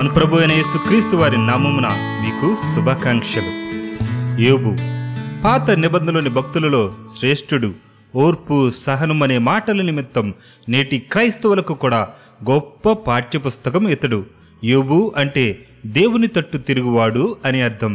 మన ప్రభు అయిన యేసుక్రీస్తు వారి నామమున మీకు శుభాకాంక్షలు యోబు పాత నిబంధనలోని భక్తులలో శ్రేష్ఠుడు ఓర్పు సహనం అనే మాటల నిమిత్తం నేటి క్రైస్తవులకు కూడా గొప్ప పాఠ్యపుస్తకం ఇతడు యోబు అంటే దేవుని తట్టు తిరుగువాడు అని అర్థం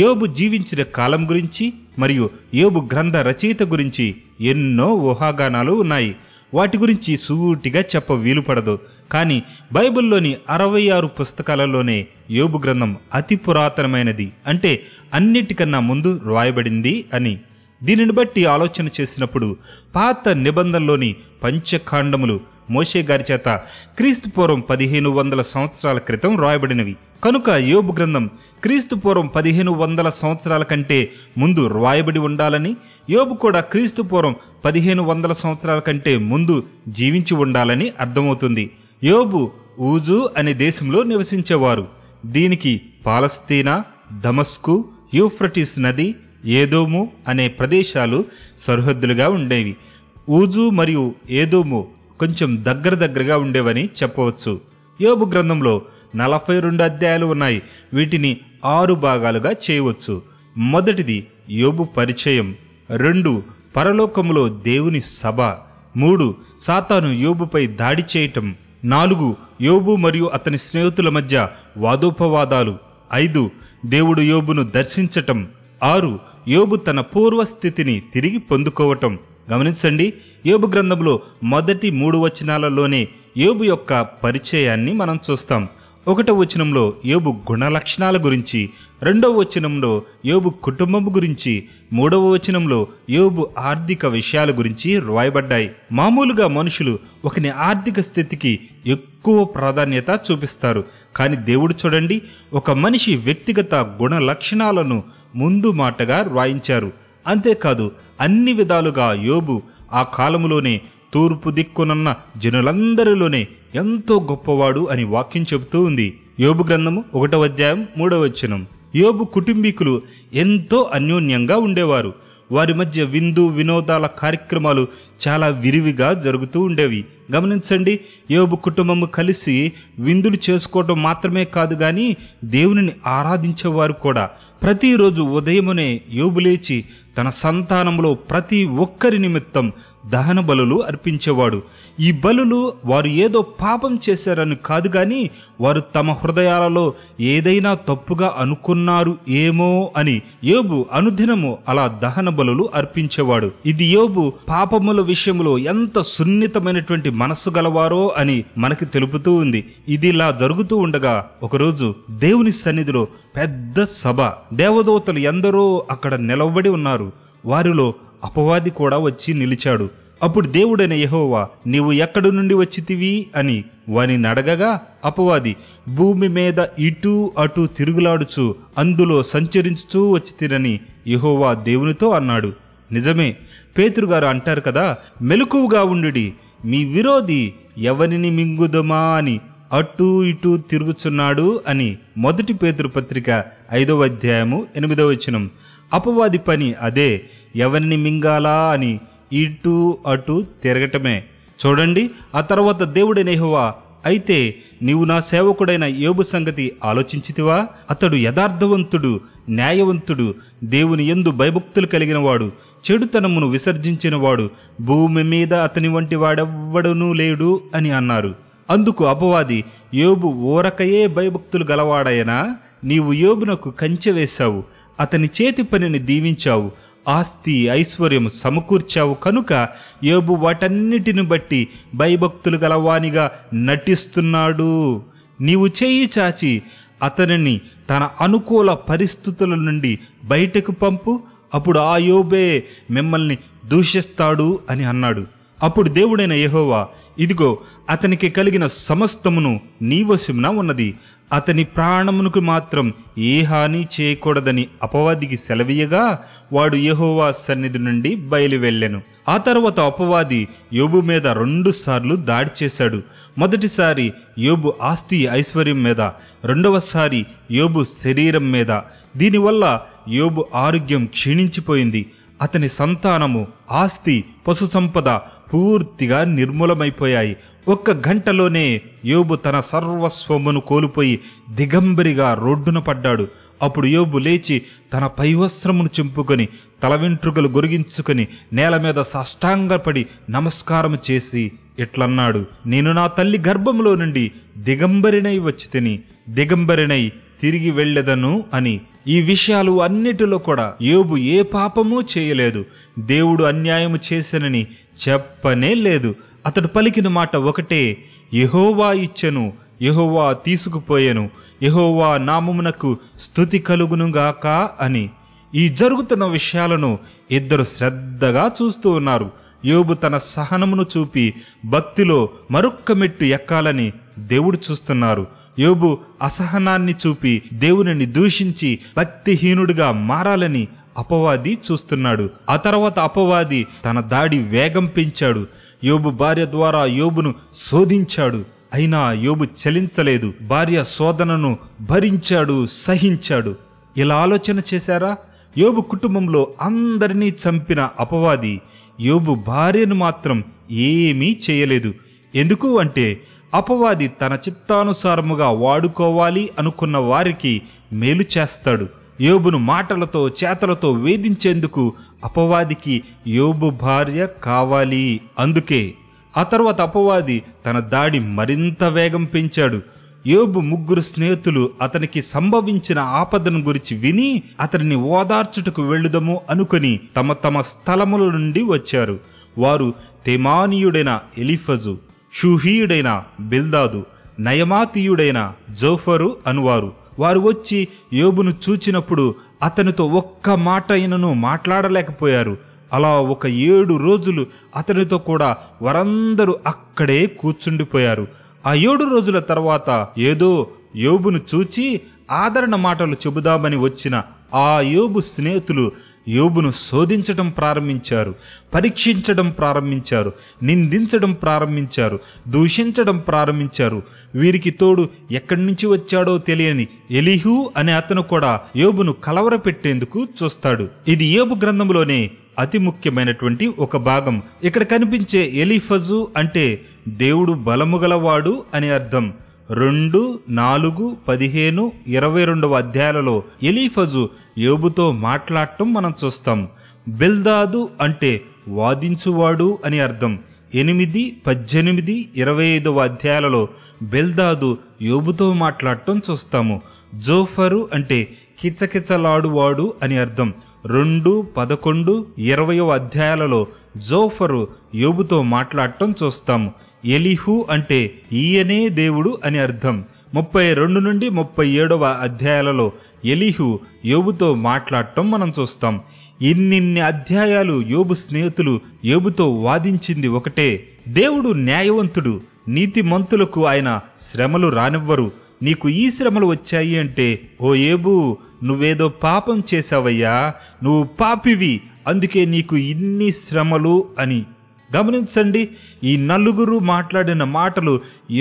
యోబు జీవించిన కాలం గురించి మరియు యోబు గ్రంథ రచయిత గురించి ఎన్నో ఊహాగానాలు ఉన్నాయి వాటి గురించి సూటిగా చెప్ప వీలుపడదు కానీ బైబిల్లోని అరవై ఆరు పుస్తకాలలోనే యోబు గ్రంథం అతి పురాతనమైనది అంటే అన్నిటికన్నా ముందు రాయబడింది అని దీనిని బట్టి ఆలోచన చేసినప్పుడు పాత నిబంధనలోని పంచకాండములు మోషే గారి చేత క్రీస్తు పూర్వం పదిహేను వందల సంవత్సరాల క్రితం రాయబడినవి కనుక యోబు గ్రంథం క్రీస్తు పూర్వం పదిహేను వందల సంవత్సరాల కంటే ముందు రాయబడి ఉండాలని యోబు కూడా క్రీస్తు పూర్వం పదిహేను వందల సంవత్సరాల కంటే ముందు జీవించి ఉండాలని అర్థమవుతుంది యోబు ఊజు అనే దేశంలో నివసించేవారు దీనికి పాలస్తీనా దమస్కు యూఫ్రటిస్ నది ఏదోము అనే ప్రదేశాలు సరిహద్దులుగా ఉండేవి ఊజు మరియు ఏదోము కొంచెం దగ్గర దగ్గరగా ఉండేవని చెప్పవచ్చు యోబు గ్రంథంలో నలభై రెండు అధ్యాయాలు ఉన్నాయి వీటిని ఆరు భాగాలుగా చేయవచ్చు మొదటిది యోబు పరిచయం రెండు పరలోకములో దేవుని సభ మూడు సాతాను యోబుపై దాడి చేయటం నాలుగు యోబు మరియు అతని స్నేహితుల మధ్య వాదోపవాదాలు ఐదు దేవుడు యోబును దర్శించటం ఆరు యోబు తన పూర్వస్థితిని తిరిగి పొందుకోవటం గమనించండి యోబు గ్రంథంలో మొదటి మూడు వచనాలలోనే యోబు యొక్క పరిచయాన్ని మనం చూస్తాం ఒకటో వచనంలో యోబు లక్షణాల గురించి రెండవ వచనంలో యోబు కుటుంబం గురించి మూడవ వచనంలో యోబు ఆర్థిక విషయాల గురించి రాయబడ్డాయి మామూలుగా మనుషులు ఒకని ఆర్థిక స్థితికి ఎక్కువ ప్రాధాన్యత చూపిస్తారు కానీ దేవుడు చూడండి ఒక మనిషి వ్యక్తిగత గుణ లక్షణాలను ముందు మాటగా రాయించారు అంతేకాదు అన్ని విధాలుగా యోబు ఆ కాలంలోనే తూర్పు దిక్కునున్న జనులందరిలోనే ఎంతో గొప్పవాడు అని వాక్యం చెబుతూ ఉంది యోబు గ్రంథము ఒకటో అధ్యాయం మూడవ వచనం యోబు కుటుంబీకులు ఎంతో అన్యోన్యంగా ఉండేవారు వారి మధ్య విందు వినోదాల కార్యక్రమాలు చాలా విరివిగా జరుగుతూ ఉండేవి గమనించండి యోబు కుటుంబము కలిసి విందులు చేసుకోవటం మాత్రమే కాదు కానీ దేవుని ఆరాధించేవారు కూడా ప్రతిరోజు ఉదయమునే యోబు లేచి తన సంతానంలో ప్రతి ఒక్కరి నిమిత్తం దహన బలులు అర్పించేవాడు ఈ బలులు వారు ఏదో పాపం చేశారని కాదు కానీ వారు తమ హృదయాలలో ఏదైనా తప్పుగా అనుకున్నారు ఏమో అని యోబు అనుదినము అలా దహన బలులు అర్పించేవాడు ఇది యోబు పాపముల విషయంలో ఎంత సున్నితమైనటువంటి మనస్సు గలవారో అని మనకి తెలుపుతూ ఉంది ఇది ఇలా జరుగుతూ ఉండగా ఒకరోజు దేవుని సన్నిధిలో పెద్ద సభ దేవదూతలు ఎందరో అక్కడ నిలవబడి ఉన్నారు వారిలో అపవాది కూడా వచ్చి నిలిచాడు అప్పుడు దేవుడైన యహోవా నీవు ఎక్కడి నుండి వచ్చితివి అని వాని నడగగా అపవాది భూమి మీద ఇటు అటు తిరుగులాడుచు అందులో సంచరించుచూ వచ్చితిరని యహోవా దేవునితో అన్నాడు నిజమే పేతురుగారు అంటారు కదా మెలకువగా ఉండుడి మీ విరోధి ఎవరిని మింగుదమా అని అటు ఇటు తిరుగుచున్నాడు అని మొదటి పేతురు పత్రిక ఐదవ అధ్యాయము ఎనిమిదవ వచనం అపవాది పని అదే ఎవరిని మింగాలా అని ఇటు అటు తిరగటమే చూడండి ఆ తర్వాత దేవుడి నేహువా అయితే నీవు నా సేవకుడైన ఏబు సంగతి ఆలోచించితివా అతడు యథార్థవంతుడు న్యాయవంతుడు దేవుని ఎందు భయభక్తులు కలిగినవాడు చెడుతనమును విసర్జించినవాడు భూమి మీద అతని వంటి వాడెవ్వడనూ లేడు అని అన్నారు అందుకు అపవాది యోబు ఊరకయే భయభక్తులు గలవాడైనా నీవు యోబునకు కంచె వేశావు అతని చేతి పనిని దీవించావు ఆస్తి ఐశ్వర్యము సమకూర్చావు కనుక యోబు వాటన్నిటిని బట్టి భయభక్తులు గలవానిగా నటిస్తున్నాడు నీవు చేయి చాచి అతనిని తన అనుకూల పరిస్థితుల నుండి బయటకు పంపు అప్పుడు ఆ యోబే మిమ్మల్ని దూషిస్తాడు అని అన్నాడు అప్పుడు దేవుడైన యహోవా ఇదిగో అతనికి కలిగిన సమస్తమును నీ వశమున ఉన్నది అతని ప్రాణమునకు మాత్రం ఏ హాని చేయకూడదని అపవాదికి సెలవీయగా వాడు యహోవా సన్నిధి నుండి బయలువెళ్ళెను ఆ తర్వాత అపవాది యోబు మీద రెండుసార్లు దాడి చేశాడు మొదటిసారి యోబు ఆస్తి ఐశ్వర్యం మీద రెండవసారి యోబు శరీరం మీద దీనివల్ల యోబు ఆరోగ్యం క్షీణించిపోయింది అతని సంతానము ఆస్తి పశు సంపద పూర్తిగా నిర్మూలమైపోయాయి ఒక్క గంటలోనే యోబు తన సర్వస్వమును కోల్పోయి దిగంబరిగా రోడ్డున పడ్డాడు అప్పుడు యోబు లేచి తన పైవస్త్రమును చింపుకొని తల వెంట్రుకలు గొరిగించుకొని నేల మీద సాష్టాంగపడి నమస్కారం చేసి ఇట్లన్నాడు నేను నా తల్లి గర్భంలో నుండి దిగంబరినై వచ్చి తిని దిగంబరినై తిరిగి వెళ్ళెదను అని ఈ విషయాలు అన్నిటిలో కూడా యోబు ఏ పాపమూ చేయలేదు దేవుడు అన్యాయము చేసనని చెప్పనే లేదు అతడు పలికిన మాట ఒకటే యహోవా ఇచ్చెను యహోవా తీసుకుపోయాను యహోవా నామమునకు స్థుతి కలుగునుగాక అని ఈ జరుగుతున్న విషయాలను ఇద్దరు శ్రద్ధగా చూస్తూ ఉన్నారు యోబు తన సహనమును చూపి భక్తిలో మరొక్క మెట్టు ఎక్కాలని దేవుడు చూస్తున్నారు యోబు అసహనాన్ని చూపి దేవుని దూషించి భక్తిహీనుడిగా మారాలని అపవాది చూస్తున్నాడు ఆ తర్వాత అపవాది తన దాడి వేగం పెంచాడు యోబు భార్య ద్వారా యోబును శోధించాడు అయినా యోబు చలించలేదు భార్య శోధనను భరించాడు సహించాడు ఇలా ఆలోచన చేశారా యోబు కుటుంబంలో అందరినీ చంపిన అపవాది యోబు భార్యను మాత్రం ఏమీ చేయలేదు ఎందుకు అంటే అపవాది తన చిత్తానుసారముగా వాడుకోవాలి అనుకున్న వారికి మేలు చేస్తాడు యోబును మాటలతో చేతలతో వేధించేందుకు అపవాదికి యోబు భార్య కావాలి అందుకే ఆ తర్వాత అపవాది తన దాడి మరింత వేగం పెంచాడు యోబు ముగ్గురు స్నేహితులు అతనికి సంభవించిన ఆపదను గురించి విని అతనిని ఓదార్చుటకు వెళ్ళుదము అనుకుని తమ తమ స్థలముల నుండి వచ్చారు వారు తెమానీయుడైన ఎలిఫజు షుహీయుడైన బిల్దాదు నయమాతీయుడైన జోఫరు అనువారు వారు వచ్చి యోబును చూచినప్పుడు అతనితో ఒక్క మాట అయినను మాట్లాడలేకపోయారు అలా ఒక ఏడు రోజులు అతనితో కూడా వారందరూ అక్కడే కూర్చుండిపోయారు ఆ ఏడు రోజుల తర్వాత ఏదో యోబును చూచి ఆదరణ మాటలు చెబుదామని వచ్చిన ఆ యోబు స్నేహితులు యోబును శోధించడం ప్రారంభించారు పరీక్షించడం ప్రారంభించారు నిందించడం ప్రారంభించారు దూషించడం ప్రారంభించారు వీరికి తోడు ఎక్కడి నుంచి వచ్చాడో తెలియని ఎలిహు అనే అతను కూడా యోబును కలవరపెట్టేందుకు చూస్తాడు ఇది యోబు గ్రంథంలోనే అతి ముఖ్యమైనటువంటి ఒక భాగం ఇక్కడ కనిపించే ఎలిఫజు అంటే దేవుడు బలము గలవాడు అని అర్థం రెండు నాలుగు పదిహేను ఇరవై రెండవ అధ్యాయాలలో ఎలీఫజు యోబుతో మాట్లాడటం మనం చూస్తాం బెల్దాదు అంటే వాదించువాడు అని అర్థం ఎనిమిది పద్దెనిమిది ఇరవై ఐదవ అధ్యాయాలలో బెల్దాదు యోబుతో మాట్లాడటం చూస్తాము జోఫరు అంటే కిచకిచలాడువాడు అని అర్థం రెండు పదకొండు ఇరవయో అధ్యాయాలలో జోఫరు యోబుతో మాట్లాడటం చూస్తాము ఎలిహు అంటే ఈయనే దేవుడు అని అర్థం ముప్పై రెండు నుండి ముప్పై ఏడవ అధ్యాయాలలో ఎలిహు యోబుతో మాట్లాడటం మనం చూస్తాం ఇన్నిన్ని అధ్యాయాలు యోబు స్నేహితులు యోబుతో వాదించింది ఒకటే దేవుడు న్యాయవంతుడు నీతిమంతులకు ఆయన శ్రమలు రానివ్వరు నీకు ఈ శ్రమలు వచ్చాయి అంటే ఓ ఏబు నువ్వేదో పాపం చేశావయ్యా నువ్వు పాపివి అందుకే నీకు ఇన్ని శ్రమలు అని గమనించండి ఈ నలుగురు మాట్లాడిన మాటలు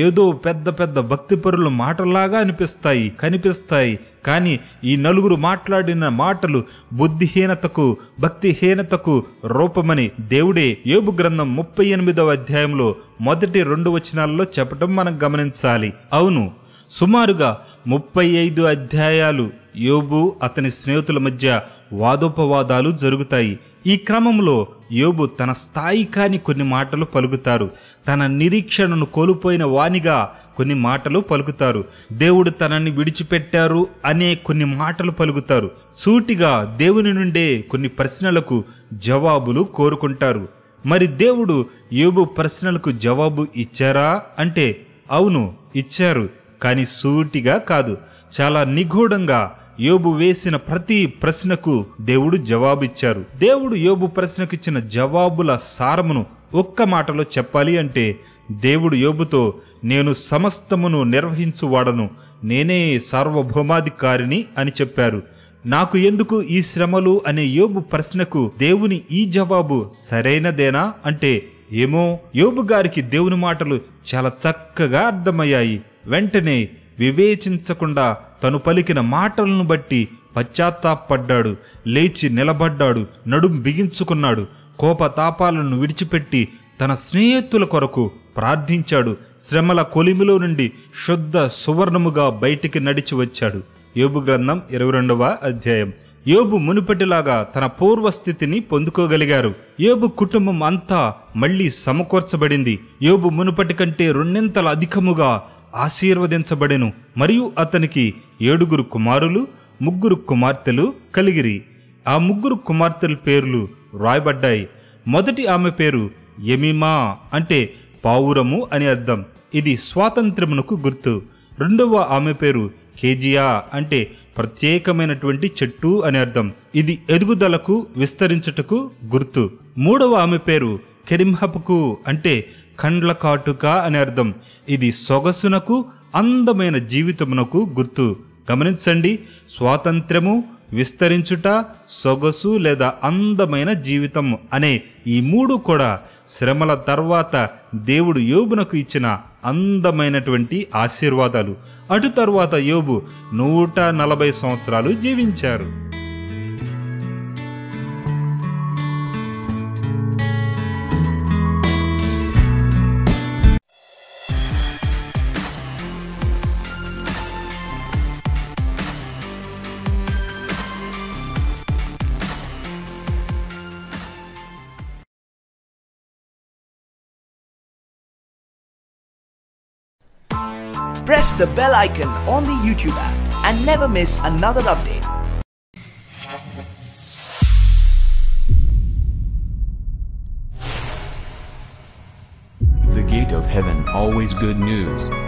ఏదో పెద్ద పెద్ద భక్తిపరుల మాటలాగా అనిపిస్తాయి కనిపిస్తాయి కానీ ఈ నలుగురు మాట్లాడిన మాటలు బుద్ధిహీనతకు భక్తిహీనతకు రూపమని దేవుడే ఏబు గ్రంథం ముప్పై ఎనిమిదవ అధ్యాయంలో మొదటి రెండు వచనాల్లో చెప్పటం మనం గమనించాలి అవును సుమారుగా ముప్పై ఐదు అధ్యాయాలు యోబు అతని స్నేహితుల మధ్య వాదోపవాదాలు జరుగుతాయి ఈ క్రమంలో యోబు తన స్థాయి కాని కొన్ని మాటలు పలుకుతారు తన నిరీక్షణను కోల్పోయిన వానిగా కొన్ని మాటలు పలుకుతారు దేవుడు తనని విడిచిపెట్టారు అనే కొన్ని మాటలు పలుకుతారు సూటిగా దేవుని నుండే కొన్ని ప్రశ్నలకు జవాబులు కోరుకుంటారు మరి దేవుడు యోబు ప్రశ్నలకు జవాబు ఇచ్చారా అంటే అవును ఇచ్చారు కానీ సూటిగా కాదు చాలా నిగూఢంగా యోబు వేసిన ప్రతి ప్రశ్నకు దేవుడు జవాబిచ్చారు దేవుడు యోబు ప్రశ్నకిచ్చిన జవాబుల సారమును ఒక్క మాటలో చెప్పాలి అంటే దేవుడు యోబుతో నేను సమస్తమును నిర్వహించువాడను నేనే సార్వభౌమాధికారిని అని చెప్పారు నాకు ఎందుకు ఈ శ్రమలు అనే యోబు ప్రశ్నకు దేవుని ఈ జవాబు సరైనదేనా అంటే ఏమో యోబు గారికి దేవుని మాటలు చాలా చక్కగా అర్థమయ్యాయి వెంటనే వివేచించకుండా తను పలికిన మాటలను బట్టి పశ్చాత్తాపడ్డాడు లేచి నిలబడ్డాడు నడుం బిగించుకున్నాడు కోపతాపాలను విడిచిపెట్టి తన స్నేహితుల కొరకు ప్రార్థించాడు శ్రమల కొలిమిలో నుండి శుద్ధ సువర్ణముగా బయటికి నడిచి వచ్చాడు యోబు గ్రంథం ఇరవై రెండవ అధ్యాయం యోబు మునుపటిలాగా తన పూర్వస్థితిని పొందుకోగలిగారు యోబు కుటుంబం అంతా మళ్లీ సమకూర్చబడింది యోబు మునుపటి కంటే రెండింతల అధికముగా ఆశీర్వదించబడెను మరియు అతనికి ఏడుగురు కుమారులు ముగ్గురు కుమార్తెలు కలిగిరి ఆ ముగ్గురు కుమార్తెల పేర్లు రాయబడ్డాయి మొదటి ఆమె పేరు ఎమిమా అంటే పావురము అని అర్థం ఇది స్వాతంత్రమునకు గుర్తు రెండవ ఆమె పేరు కేజియా అంటే ప్రత్యేకమైనటువంటి చెట్టు అని అర్థం ఇది ఎదుగుదలకు విస్తరించుటకు గుర్తు మూడవ ఆమె పేరు కెరింహపుకు అంటే కండ్ల కాటుక అని అర్థం ఇది సొగసునకు అందమైన జీవితమునకు గుర్తు గమనించండి స్వాతంత్ర్యము విస్తరించుట సొగసు లేదా అందమైన జీవితం అనే ఈ మూడు కూడా శ్రమల తర్వాత దేవుడు యోబునకు ఇచ్చిన అందమైనటువంటి ఆశీర్వాదాలు అటు తర్వాత యోబు నూట నలభై సంవత్సరాలు జీవించారు press the bell icon on the YouTube app and never miss another update. The gate of heaven always good news.